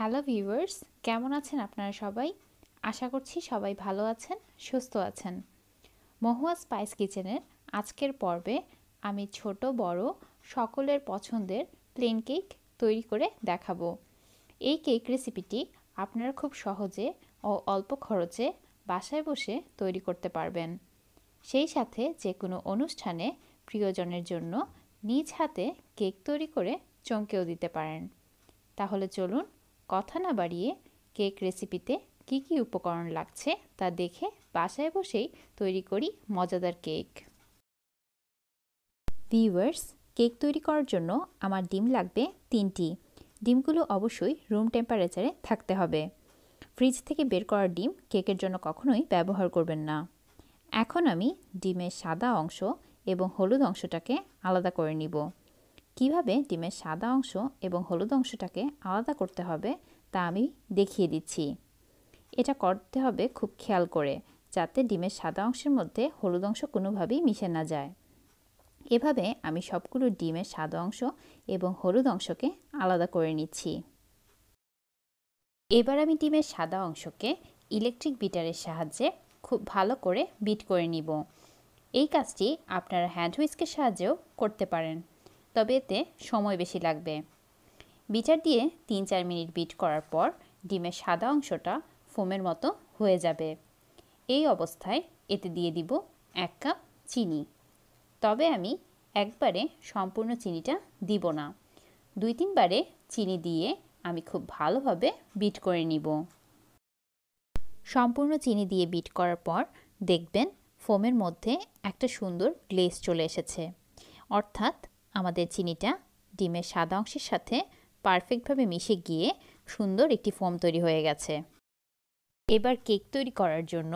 hello viewers কেমন আছেন আপনারা সবাই আশা করছি সবাই ভালো আছেন সুস্থ আছেন মহুয়া স্পাইস কিচেনের আজকের পর্বে আমি ছোট বড় সকলের পছন্দের প্লেন কেক তৈরি করে দেখাবো এই কেক রেসিপিটি আপনারা খুব সহজে ও অল্প খরচে বাসায় বসে তৈরি করতে পারবেন সেই সাথে যে কোনো অনুষ্ঠানে প্রিয়জনের জন্য নিজ হাতে কেক তৈরি করে চমকেও দিতে পারেন তাহলে চলুন কথা না বাড়িয়ে কেক রেসিপিতে কি কি উপকরণ লাগছে তা দেখে বাসায় বসেই তৈরি করি মজাদার কেক ভিউয়ার্স কেক তৈরি করার জন্য আমার ডিম লাগবে তিনটি ডিমগুলো অবশ্যই রুম টেম্পারেচারে থাকতে হবে ফ্রিজ থেকে বের করা ডিম কেকের জন্য কখনোই ব্যবহার করবেন না এখন আমি ডিমের সাদা অংশ এবং হলুদ অংশটাকে আলাদা করে নিব কিভাবে ডিমের সাদা অংশ এবং হলুদ অংশটাকে আলাদা করতে হবে তা আমি দেখিয়ে দিচ্ছি এটা করতে হবে খুব খেয়াল করে যাতে ডিমের সাদা অংশের মধ্যে হলুদ অংশ কোনোভাবেই মিশে না যায় এভাবে আমি সবগুলো ডিমের সাদা অংশ এবং হলুদ অংশকে আলাদা করে নিচ্ছি এবার আমি ডিমের সাদা অংশকে ইলেকট্রিক বিটারের সাহায্যে খুব ভালো করে বিট করে নিব এই কাজটি আপনারা হ্যান্ড হুইস্কের সাহায্যেও করতে পারেন তবে এতে সময় বেশি লাগবে বিচার দিয়ে তিন চার মিনিট বিট করার পর ডিমের সাদা অংশটা ফোমের মতো হয়ে যাবে এই অবস্থায় এতে দিয়ে দিব এক কাপ চিনি তবে আমি একবারে সম্পূর্ণ চিনিটা দিব না দুই তিনবারে চিনি দিয়ে আমি খুব ভালোভাবে বিট করে নিব সম্পূর্ণ চিনি দিয়ে বিট করার পর দেখবেন ফোমের মধ্যে একটা সুন্দর গ্লেজ চলে এসেছে অর্থাৎ আমাদের চিনিটা ডিমের সাদা অংশের সাথে পারফেক্টভাবে মিশে গিয়ে সুন্দর একটি ফোম তৈরি হয়ে গেছে এবার কেক তৈরি করার জন্য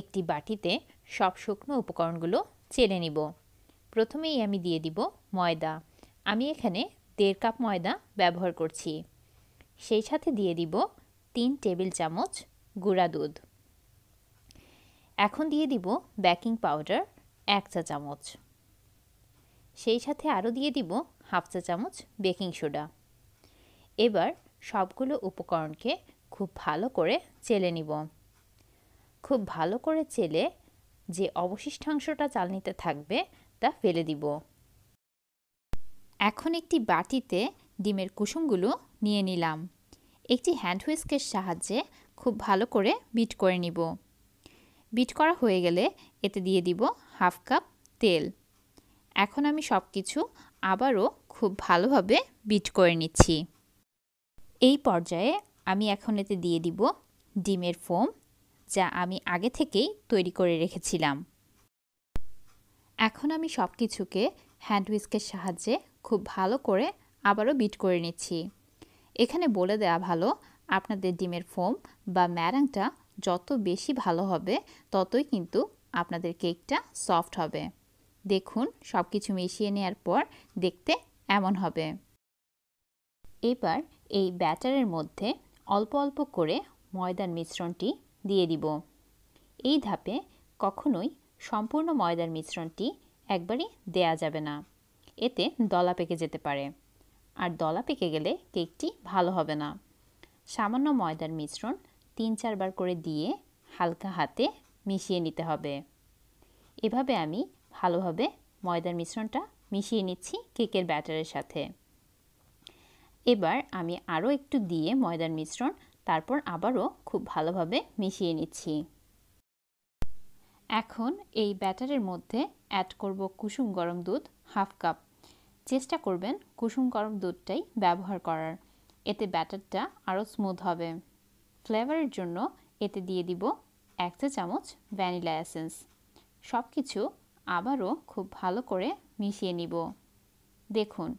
একটি বাটিতে সব শুকনো উপকরণগুলো চেলে নিব প্রথমেই আমি দিয়ে দিব ময়দা আমি এখানে দেড় কাপ ময়দা ব্যবহার করছি সেই সাথে দিয়ে দিব তিন টেবিল চামচ গুঁড়া দুধ এখন দিয়ে দিব বেকিং পাউডার এক চা চামচ সেই সাথে আরও দিয়ে দিব হাফ চা চামচ বেকিং সোডা এবার সবগুলো উপকরণকে খুব ভালো করে চেলে নিব খুব ভালো করে চেলে যে অবশিষ্টাংশটা চাল নিতে থাকবে তা ফেলে দিব এখন একটি বাটিতে ডিমের কুসুমগুলো নিয়ে নিলাম একটি হ্যান্ড হুইস্কের সাহায্যে খুব ভালো করে বিট করে নিব বিট করা হয়ে গেলে এতে দিয়ে দিব হাফ কাপ তেল এখন আমি সব কিছু আবারও খুব ভালোভাবে বিট করে নিচ্ছি এই পর্যায়ে আমি এখন এতে দিয়ে দিব ডিমের ফোম যা আমি আগে থেকেই তৈরি করে রেখেছিলাম এখন আমি সব কিছুকে হ্যান্ড উইস্কের সাহায্যে খুব ভালো করে আবারও বিট করে নিচ্ছি এখানে বলে দেওয়া ভালো আপনাদের ডিমের ফোম বা ম্যারাংটা যত বেশি ভালো হবে ততই কিন্তু আপনাদের কেকটা সফট হবে দেখুন সব কিছু মিশিয়ে নেওয়ার পর দেখতে এমন হবে এবার এই ব্যাটারের মধ্যে অল্প অল্প করে ময়দার মিশ্রণটি দিয়ে দিব এই ধাপে কখনোই সম্পূর্ণ ময়দার মিশ্রণটি একবারই দেয়া যাবে না এতে দলা পেকে যেতে পারে আর দলা পেকে গেলে কেকটি ভালো হবে না সামান্য ময়দার মিশ্রণ তিন চারবার করে দিয়ে হালকা হাতে মিশিয়ে নিতে হবে এভাবে আমি ভালোভাবে ময়দার মিশ্রণটা মিশিয়ে নিচ্ছি কেকের ব্যাটারের সাথে এবার আমি আরও একটু দিয়ে ময়দার মিশ্রণ তারপর আবারও খুব ভালোভাবে মিশিয়ে নিচ্ছি এখন এই ব্যাটারের মধ্যে অ্যাড করব কুসুম গরম দুধ হাফ কাপ চেষ্টা করবেন কুসুম গরম দুধটাই ব্যবহার করার এতে ব্যাটারটা আরও স্মুথ হবে ফ্লেভারের জন্য এতে দিয়ে দিব এক চা চামচ ভ্যানিলা এসেন্স সব কিছু আবারও খুব ভালো করে মিশিয়ে নিব দেখুন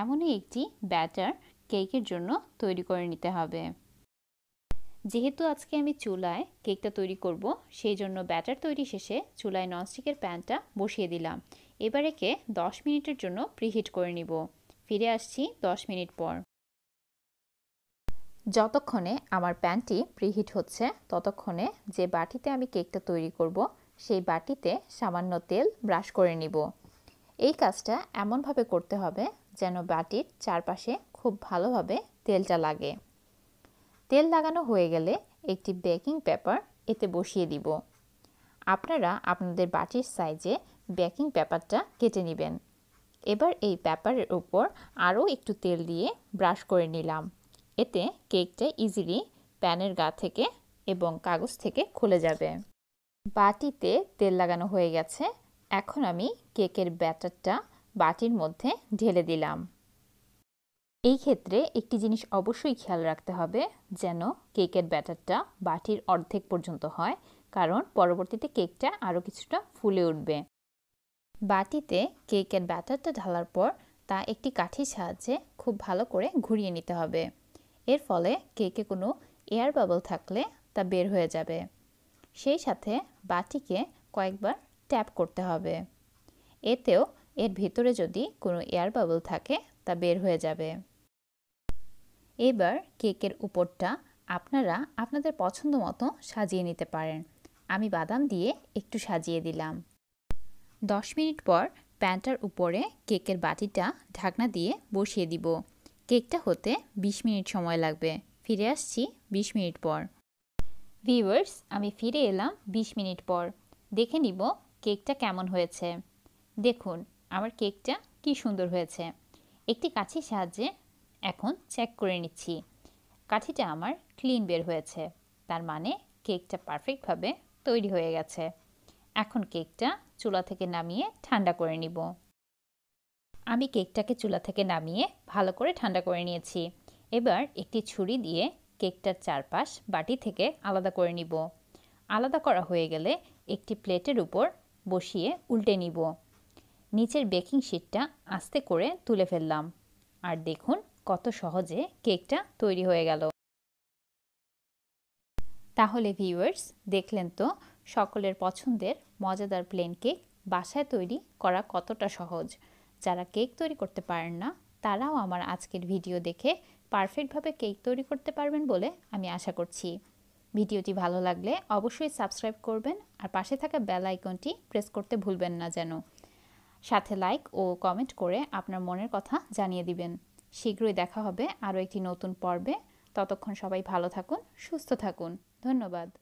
এমনই একটি ব্যাটার কেকের জন্য তৈরি করে নিতে হবে যেহেতু আজকে আমি চুলায় কেকটা তৈরি করব সেই জন্য ব্যাটার তৈরি শেষে চুলায় ননস্টিকের প্যানটা বসিয়ে দিলাম এবার একে দশ মিনিটের জন্য প্রিহিট করে নিব ফিরে আসছি দশ মিনিট পর যতক্ষণে আমার প্যানটি প্রিহিট হচ্ছে ততক্ষণে যে বাটিতে আমি কেকটা তৈরি করব সেই বাটিতে সামান্য তেল ব্রাশ করে নিব এই কাজটা এমনভাবে করতে হবে যেন বাটির চারপাশে খুব ভালোভাবে তেলটা লাগে তেল লাগানো হয়ে গেলে একটি বেকিং পেপার এতে বসিয়ে দিব আপনারা আপনাদের বাটির সাইজে বেকিং পেপারটা কেটে নেবেন এবার এই পেপারের উপর আরও একটু তেল দিয়ে ব্রাশ করে নিলাম এতে কেকটা ইজিলি প্যানের গা থেকে এবং কাগজ থেকে খুলে যাবে বাটিতে তেল লাগানো হয়ে গেছে এখন আমি কেকের ব্যাটারটা বাটির মধ্যে ঢেলে দিলাম এই ক্ষেত্রে একটি জিনিস অবশ্যই খেয়াল রাখতে হবে যেন কেকের ব্যাটারটা বাটির অর্ধেক পর্যন্ত হয় কারণ পরবর্তীতে কেকটা আরও কিছুটা ফুলে উঠবে বাটিতে কেকের ব্যাটারটা ঢালার পর তা একটি কাঠির সাহায্যে খুব ভালো করে ঘুরিয়ে নিতে হবে এর ফলে কেকে কোনো এয়ার বাবল থাকলে তা বের হয়ে যাবে সেই সাথে বাটিকে কয়েকবার ট্যাপ করতে হবে এতেও এর ভিতরে যদি কোনো এয়ার বাবল থাকে তা বের হয়ে যাবে এবার কেকের উপরটা আপনারা আপনাদের পছন্দ মতো সাজিয়ে নিতে পারেন আমি বাদাম দিয়ে একটু সাজিয়ে দিলাম দশ মিনিট পর প্যানটার উপরে কেকের বাটিটা ঢাকনা দিয়ে বসিয়ে দিব কেকটা হতে ২০ মিনিট সময় লাগবে ফিরে আসছি ২০ মিনিট পর ভিউয়ার্স আমি ফিরে এলাম ২০ মিনিট পর দেখে নিব কেকটা কেমন হয়েছে দেখুন আমার কেকটা কি সুন্দর হয়েছে একটি কাঠির সাহায্যে এখন চেক করে নিচ্ছি কাঠিটা আমার ক্লিন বের হয়েছে তার মানে কেকটা পারফেক্টভাবে তৈরি হয়ে গেছে এখন কেকটা চুলা থেকে নামিয়ে ঠান্ডা করে নিব আমি কেকটাকে চুলা থেকে নামিয়ে ভালো করে ঠান্ডা করে নিয়েছি এবার একটি ছুরি দিয়ে কেকটার চারপাশ বাটি থেকে আলাদা করে নিব আলাদা করা হয়ে গেলে একটি প্লেটের উপর বসিয়ে উল্টে নিব নিচের বেকিং শিটটা আস্তে করে তুলে ফেললাম আর দেখুন কত সহজে কেকটা তৈরি হয়ে গেল তাহলে ভিউয়ার্স দেখলেন তো সকলের পছন্দের মজাদার প্লেন কেক বাসায় তৈরি করা কতটা সহজ যারা কেক তৈরি করতে পারেন না তারাও আমার আজকের ভিডিও দেখে পারফেক্টভাবে কেক তৈরি করতে পারবেন বলে আমি আশা করছি ভিডিওটি ভালো লাগলে অবশ্যই সাবস্ক্রাইব করবেন আর পাশে থাকা বেল আইকনটি প্রেস করতে ভুলবেন না যেন সাথে লাইক ও কমেন্ট করে আপনার মনের কথা জানিয়ে দিবেন শীঘ্রই দেখা হবে আরও একটি নতুন পর্বে ততক্ষণ সবাই ভালো থাকুন সুস্থ থাকুন ধন্যবাদ